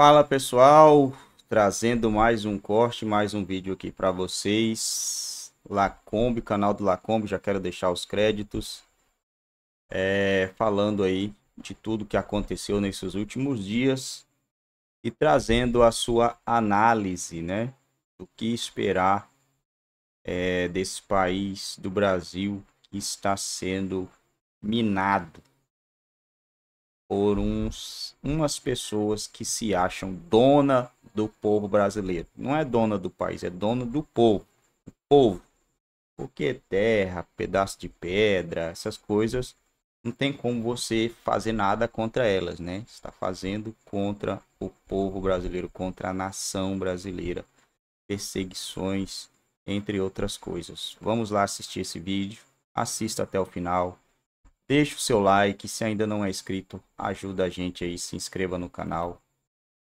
Fala pessoal, trazendo mais um corte, mais um vídeo aqui para vocês. Lacombe, canal do Lacombe, já quero deixar os créditos. É, falando aí de tudo que aconteceu nesses últimos dias e trazendo a sua análise, né? Do que esperar é, desse país, do Brasil, que está sendo minado por uns, umas pessoas que se acham dona do povo brasileiro. Não é dona do país, é dona do povo. O povo. Porque terra, pedaço de pedra, essas coisas, não tem como você fazer nada contra elas, né? Está fazendo contra o povo brasileiro, contra a nação brasileira, perseguições, entre outras coisas. Vamos lá assistir esse vídeo. Assista até o final Deixe o seu like, se ainda não é inscrito, ajuda a gente aí, se inscreva no canal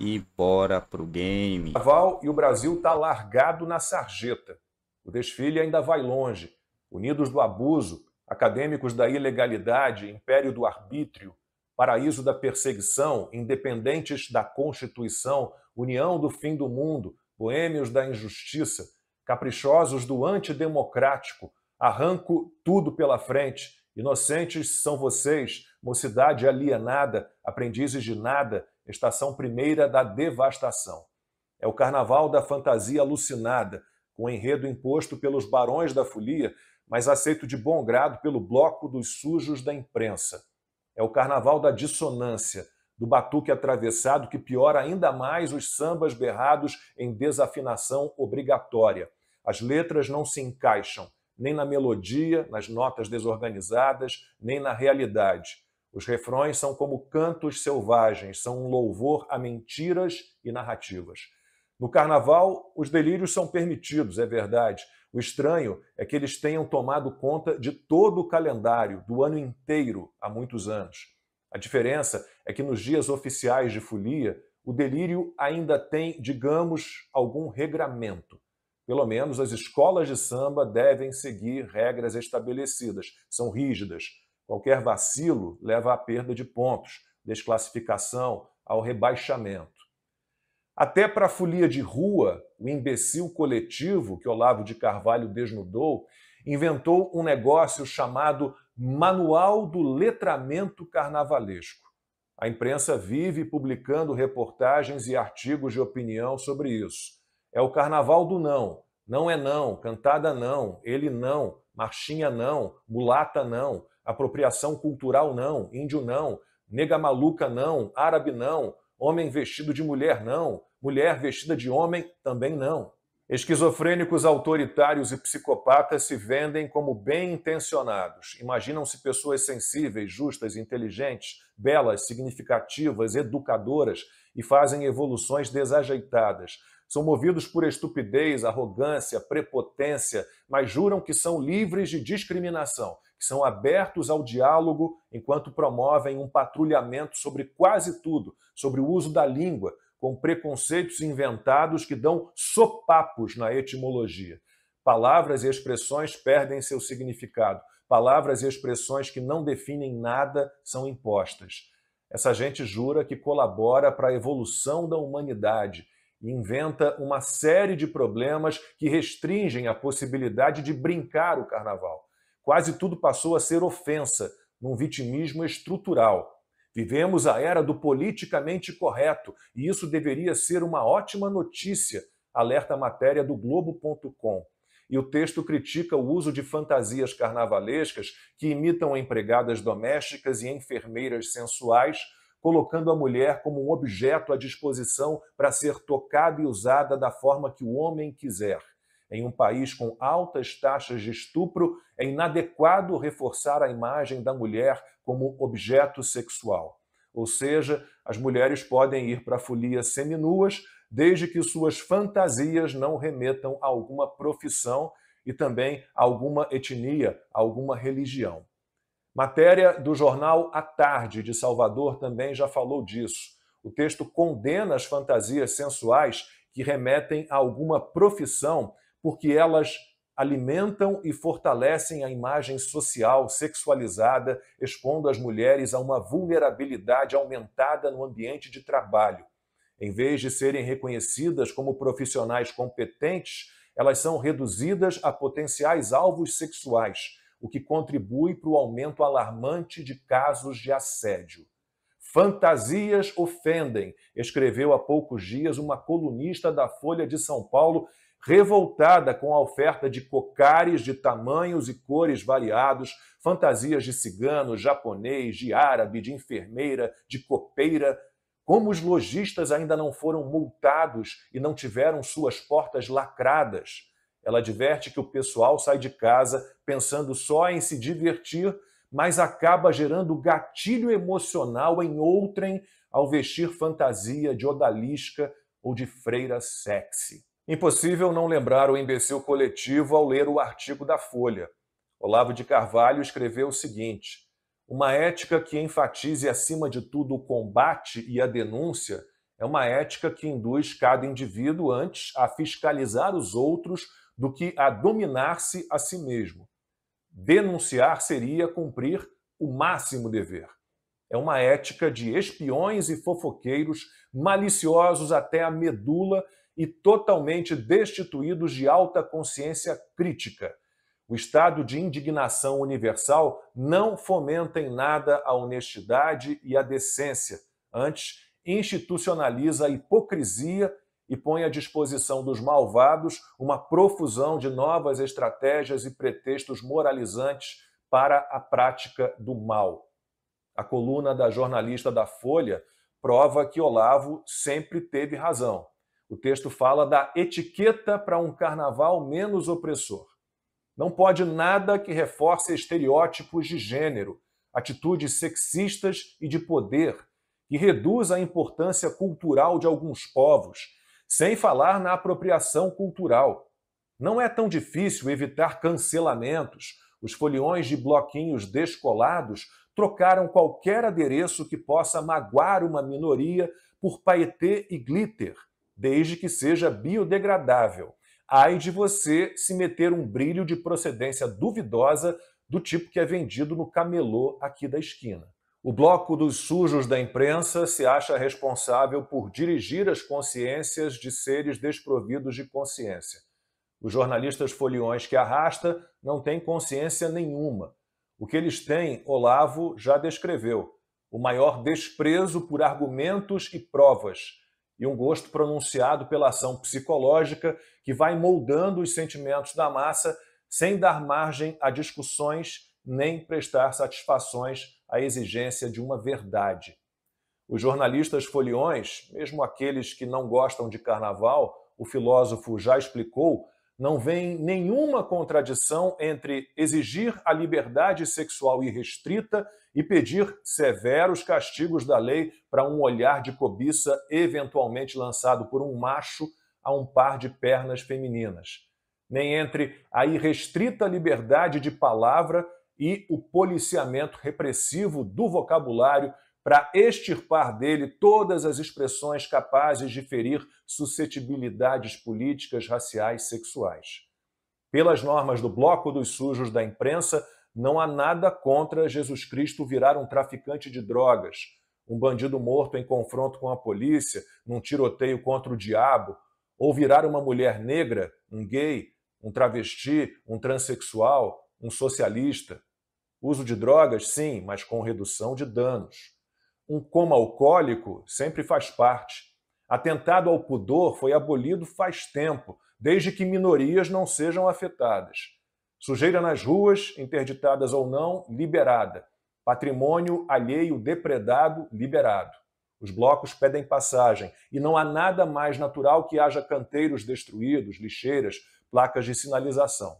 e bora pro game. Val e o Brasil tá largado na sarjeta. O desfile ainda vai longe. Unidos do abuso, acadêmicos da ilegalidade, império do arbítrio, paraíso da perseguição, independentes da Constituição, união do fim do mundo, boêmios da injustiça, caprichosos do antidemocrático, arranco tudo pela frente Inocentes são vocês, mocidade alienada, aprendizes de nada, estação primeira da devastação. É o carnaval da fantasia alucinada, com enredo imposto pelos barões da folia, mas aceito de bom grado pelo bloco dos sujos da imprensa. É o carnaval da dissonância, do batuque atravessado que piora ainda mais os sambas berrados em desafinação obrigatória. As letras não se encaixam, nem na melodia, nas notas desorganizadas, nem na realidade. Os refrões são como cantos selvagens, são um louvor a mentiras e narrativas. No carnaval, os delírios são permitidos, é verdade. O estranho é que eles tenham tomado conta de todo o calendário, do ano inteiro, há muitos anos. A diferença é que nos dias oficiais de folia, o delírio ainda tem, digamos, algum regramento. Pelo menos as escolas de samba devem seguir regras estabelecidas, são rígidas. Qualquer vacilo leva à perda de pontos, desclassificação, ao rebaixamento. Até para a folia de rua, o imbecil coletivo que Olavo de Carvalho desnudou, inventou um negócio chamado Manual do Letramento Carnavalesco. A imprensa vive publicando reportagens e artigos de opinião sobre isso. É o carnaval do não. Não é não, cantada não, ele não, marchinha não, mulata não, apropriação cultural não, índio não, nega maluca não, árabe não, homem vestido de mulher não, mulher vestida de homem também não. Esquizofrênicos autoritários e psicopatas se vendem como bem-intencionados. Imaginam-se pessoas sensíveis, justas, inteligentes, belas, significativas, educadoras, e fazem evoluções desajeitadas. São movidos por estupidez, arrogância, prepotência, mas juram que são livres de discriminação, que são abertos ao diálogo enquanto promovem um patrulhamento sobre quase tudo, sobre o uso da língua, com preconceitos inventados que dão sopapos na etimologia. Palavras e expressões perdem seu significado. Palavras e expressões que não definem nada são impostas. Essa gente jura que colabora para a evolução da humanidade e inventa uma série de problemas que restringem a possibilidade de brincar o carnaval. Quase tudo passou a ser ofensa, num vitimismo estrutural. Vivemos a era do politicamente correto e isso deveria ser uma ótima notícia, alerta a matéria do Globo.com e o texto critica o uso de fantasias carnavalescas que imitam empregadas domésticas e enfermeiras sensuais, colocando a mulher como um objeto à disposição para ser tocada e usada da forma que o homem quiser. Em um país com altas taxas de estupro, é inadequado reforçar a imagem da mulher como objeto sexual. Ou seja, as mulheres podem ir para a folia seminuas, desde que suas fantasias não remetam a alguma profissão e também a alguma etnia, a alguma religião. Matéria do jornal A Tarde de Salvador também já falou disso. O texto condena as fantasias sensuais que remetem a alguma profissão, porque elas alimentam e fortalecem a imagem social sexualizada, expondo as mulheres a uma vulnerabilidade aumentada no ambiente de trabalho. Em vez de serem reconhecidas como profissionais competentes, elas são reduzidas a potenciais alvos sexuais, o que contribui para o aumento alarmante de casos de assédio. Fantasias ofendem, escreveu há poucos dias uma colunista da Folha de São Paulo, revoltada com a oferta de cocares de tamanhos e cores variados, fantasias de cigano, japonês, de árabe, de enfermeira, de copeira, como os lojistas ainda não foram multados e não tiveram suas portas lacradas. Ela adverte que o pessoal sai de casa pensando só em se divertir, mas acaba gerando gatilho emocional em outrem ao vestir fantasia de odalisca ou de freira sexy. Impossível não lembrar o imbecil coletivo ao ler o artigo da Folha. Olavo de Carvalho escreveu o seguinte: uma ética que enfatize, acima de tudo, o combate e a denúncia é uma ética que induz cada indivíduo antes a fiscalizar os outros do que a dominar-se a si mesmo. Denunciar seria cumprir o máximo dever. É uma ética de espiões e fofoqueiros maliciosos até a medula e totalmente destituídos de alta consciência crítica. O estado de indignação universal não fomenta em nada a honestidade e a decência, antes institucionaliza a hipocrisia e põe à disposição dos malvados uma profusão de novas estratégias e pretextos moralizantes para a prática do mal. A coluna da jornalista da Folha prova que Olavo sempre teve razão. O texto fala da etiqueta para um carnaval menos opressor. Não pode nada que reforce estereótipos de gênero, atitudes sexistas e de poder, que reduz a importância cultural de alguns povos, sem falar na apropriação cultural. Não é tão difícil evitar cancelamentos. Os foliões de bloquinhos descolados trocaram qualquer adereço que possa magoar uma minoria por paetê e glitter, desde que seja biodegradável ai de você se meter um brilho de procedência duvidosa do tipo que é vendido no camelô aqui da esquina. O bloco dos sujos da imprensa se acha responsável por dirigir as consciências de seres desprovidos de consciência. Os jornalistas foliões que arrasta não têm consciência nenhuma. O que eles têm, Olavo já descreveu: o maior desprezo por argumentos e provas, e um gosto pronunciado pela ação psicológica que vai moldando os sentimentos da massa sem dar margem a discussões nem prestar satisfações à exigência de uma verdade. Os jornalistas foliões, mesmo aqueles que não gostam de carnaval, o filósofo já explicou, não vem nenhuma contradição entre exigir a liberdade sexual irrestrita e pedir severos castigos da lei para um olhar de cobiça eventualmente lançado por um macho a um par de pernas femininas, nem entre a irrestrita liberdade de palavra e o policiamento repressivo do vocabulário para extirpar dele todas as expressões capazes de ferir suscetibilidades políticas, raciais, sexuais. Pelas normas do Bloco dos Sujos da imprensa, não há nada contra Jesus Cristo virar um traficante de drogas, um bandido morto em confronto com a polícia, num tiroteio contra o diabo, ou virar uma mulher negra, um gay, um travesti, um transexual, um socialista. Uso de drogas, sim, mas com redução de danos um coma alcoólico sempre faz parte. Atentado ao pudor foi abolido faz tempo, desde que minorias não sejam afetadas. Sujeira nas ruas, interditadas ou não, liberada. Patrimônio alheio depredado, liberado. Os blocos pedem passagem e não há nada mais natural que haja canteiros destruídos, lixeiras, placas de sinalização.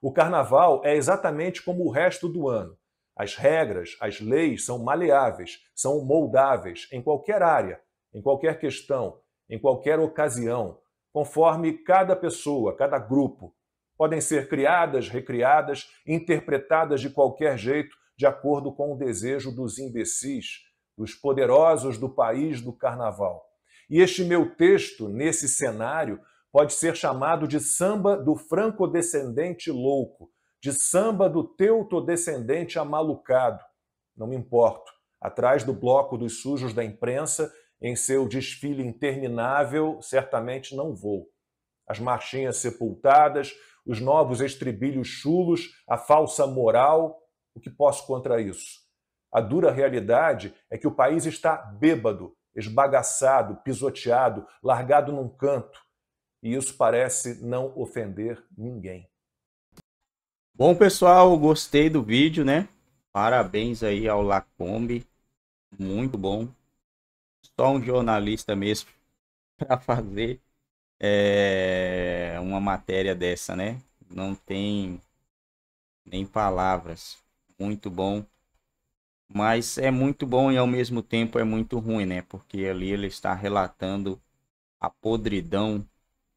O carnaval é exatamente como o resto do ano as regras, as leis são maleáveis, são moldáveis em qualquer área, em qualquer questão, em qualquer ocasião, conforme cada pessoa, cada grupo. Podem ser criadas, recriadas, interpretadas de qualquer jeito, de acordo com o desejo dos imbecis, dos poderosos do país do carnaval. E este meu texto, nesse cenário, pode ser chamado de samba do franco-descendente louco, de samba do teutodescendente amalucado. Não me importo. Atrás do bloco dos sujos da imprensa, em seu desfile interminável, certamente não vou. As marchinhas sepultadas, os novos estribilhos chulos, a falsa moral, o que posso contra isso? A dura realidade é que o país está bêbado, esbagaçado, pisoteado, largado num canto. E isso parece não ofender ninguém. Bom, pessoal, gostei do vídeo, né? Parabéns aí ao Lacombe. Muito bom. Só um jornalista mesmo para fazer é, uma matéria dessa, né? Não tem nem palavras. Muito bom. Mas é muito bom e ao mesmo tempo é muito ruim, né? Porque ali ele está relatando a podridão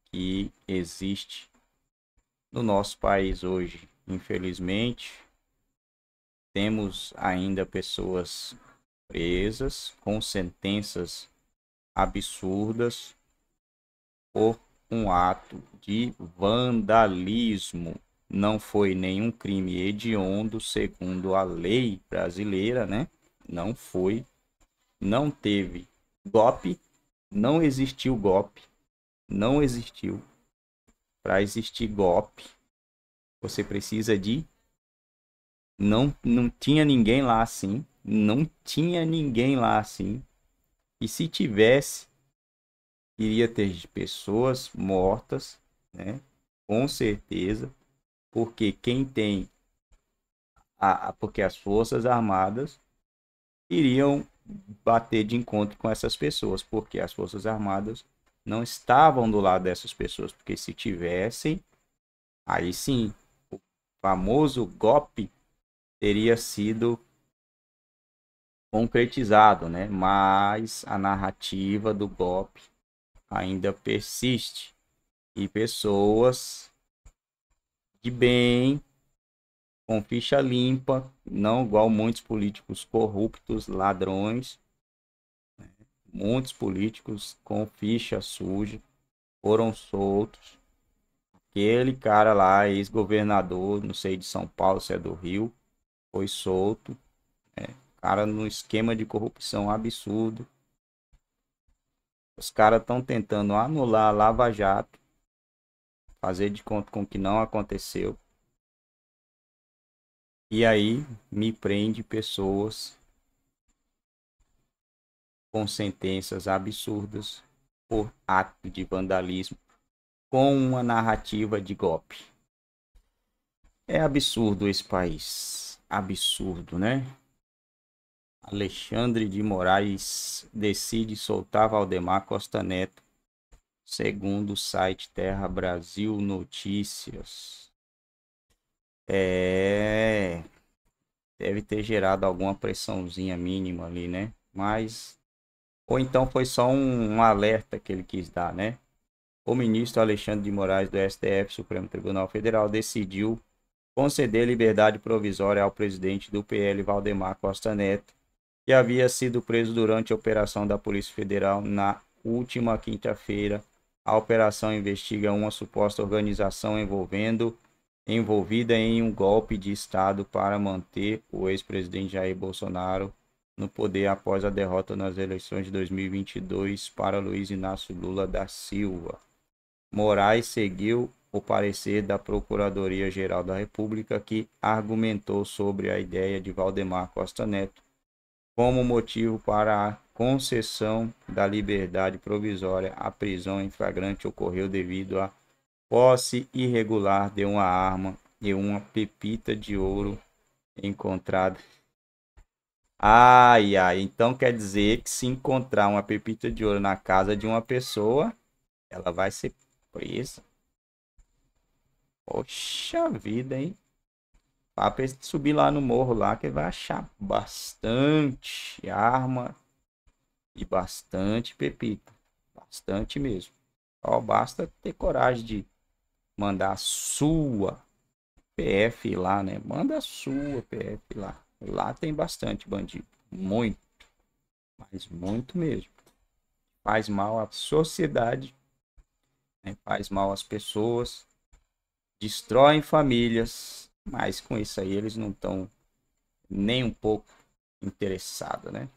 que existe no nosso país hoje. Infelizmente, temos ainda pessoas presas com sentenças absurdas por um ato de vandalismo. Não foi nenhum crime hediondo, segundo a lei brasileira, né? Não foi. Não teve golpe. Não existiu golpe. Não existiu. Para existir golpe, você precisa de. Não, não tinha ninguém lá assim. Não tinha ninguém lá assim. E se tivesse, iria ter pessoas mortas, né? Com certeza. Porque quem tem. A, porque as Forças Armadas iriam bater de encontro com essas pessoas, porque as Forças Armadas não estavam do lado dessas pessoas, porque se tivessem, aí sim famoso golpe teria sido concretizado, né? Mas a narrativa do golpe ainda persiste e pessoas de bem com ficha limpa, não igual muitos políticos corruptos, ladrões, né? muitos políticos com ficha suja foram soltos aquele cara lá, ex-governador, não sei de São Paulo, se é do Rio, foi solto. Né? Cara num esquema de corrupção absurdo. Os caras estão tentando anular a Lava Jato, fazer de conta com que não aconteceu. E aí me prende pessoas com sentenças absurdas por ato de vandalismo com uma narrativa de golpe. É absurdo esse país. Absurdo, né? Alexandre de Moraes decide soltar Valdemar Costa Neto, segundo o site Terra Brasil Notícias. É. Deve ter gerado alguma pressãozinha mínima ali, né? Mas. Ou então foi só um, um alerta que ele quis dar, né? o ministro Alexandre de Moraes do STF, Supremo Tribunal Federal, decidiu conceder liberdade provisória ao presidente do PL, Valdemar Costa Neto, que havia sido preso durante a operação da Polícia Federal na última quinta-feira. A operação investiga uma suposta organização envolvendo envolvida em um golpe de Estado para manter o ex-presidente Jair Bolsonaro no poder após a derrota nas eleições de 2022 para Luiz Inácio Lula da Silva. Moraes seguiu o parecer da Procuradoria-Geral da República, que argumentou sobre a ideia de Valdemar Costa Neto como motivo para a concessão da liberdade provisória. A prisão em flagrante ocorreu devido à posse irregular de uma arma e uma pepita de ouro encontrada. Ai, ai, então quer dizer que se encontrar uma pepita de ouro na casa de uma pessoa, ela vai ser foi isso. Poxa vida, hein? Papo de subir lá no morro lá que vai achar bastante arma e bastante pepita. Bastante mesmo. Ó, basta ter coragem de mandar a sua PF lá, né? Manda a sua PF lá. Lá tem bastante bandido. Muito. Mas muito mesmo. Faz mal à sociedade né? faz mal às pessoas, destroem famílias, mas com isso aí eles não estão nem um pouco interessados, né?